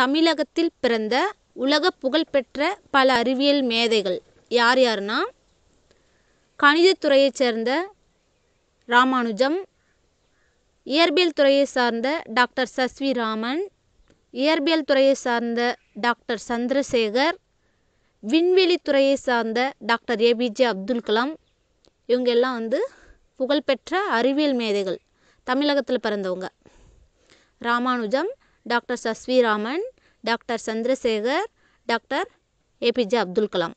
தமிழகத்தில் பிறந்த உலக புகழ்பெற்ற பல அறிவியல் மேதைகள் யார் யாருன்னா கணிதத்துறையைச் சேர்ந்த ராமானுஜம் இயற்பியல் துறையை சார்ந்த டாக்டர் சஸ்வி ராமன் இயற்பியல் துறையை சார்ந்த டாக்டர் சந்திரசேகர் விண்வெளி துறையை சார்ந்த டாக்டர் ஏபிஜே அப்துல் கலாம் இவங்க எல்லாம் வந்து புகழ்பெற்ற அறிவியல் மேதைகள் தமிழகத்தில் பிறந்தவங்க Ramanujam doctor சஸ்விராமன் doctor Chandrasekhar doctor APJ Abdul Kalam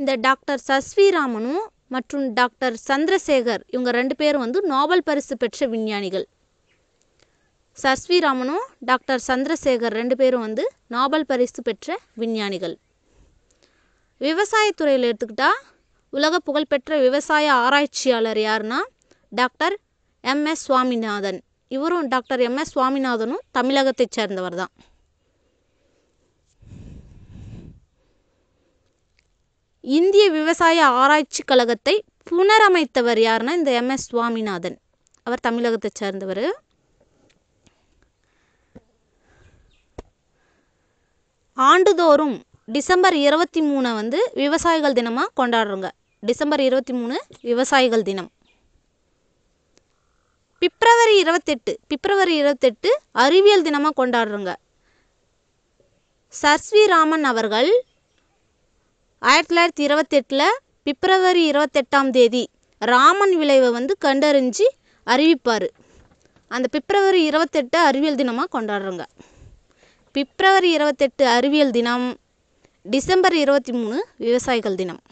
இந்த டாக்டர் சஸ்விராமனும் மற்றும் டாக்டர் சந்திரசேகர் இவங்க ரெண்டு பேரும் வந்து நோபல் பரிசு பெற்ற விஞ்ஞானிகள் சஸ்விராமனும் டாக்டர் சந்திரசேகர் ரெண்டு பேரும் வந்து நோபல் பரிசு பெற்ற விஞ்ஞானிகள் விவசாயத்துறையில் எடுத்துக்கிட்டால் உலக புகழ்பெற்ற விவசாய ஆராய்ச்சியாளர் யாருன்னா டாக்டர் எம்எஸ் சுவாமிநாதன் இவரும் டாக்டர் எம்எஸ் சுவாமிநாதனும் தமிழகத்தை சேர்ந்தவர் தான் இந்திய விவசாய ஆராய்ச்சி கழகத்தை புனரமைத்தவர் யாருன்னா இந்த எம்எஸ் சுவாமிநாதன் அவர் தமிழகத்தை சேர்ந்தவர் ஆண்டுதோறும் டிசம்பர் இருபத்தி மூணை வந்து விவசாயிகள் தினமாக கொண்டாடுறோங்க டிசம்பர் இருபத்தி மூணு விவசாயிகள் தினம் பிப்ரவரி இருபத்தெட்டு பிப்ரவரி இருபத்தெட்டு அறிவியல் தினமாக கொண்டாடுறோங்க சஸ்வி ராமன் அவர்கள் ஆயிரத்தி தொள்ளாயிரத்தி இருபத்தெட்டில் பிப்ரவரி இருபத்தெட்டாம் தேதி ராமன் விளைவை வந்து கண்டறிஞ்சு அறிவிப்பார் அந்த பிப்ரவரி இருபத்தெட்டு அறிவியல் தினமாக கொண்டாடுறோங்க பிப்ரவரி இருபத்தெட்டு அறிவியல் தினம் டிசம்பர் இருபத்தி மூணு விவசாயிகள் தினம்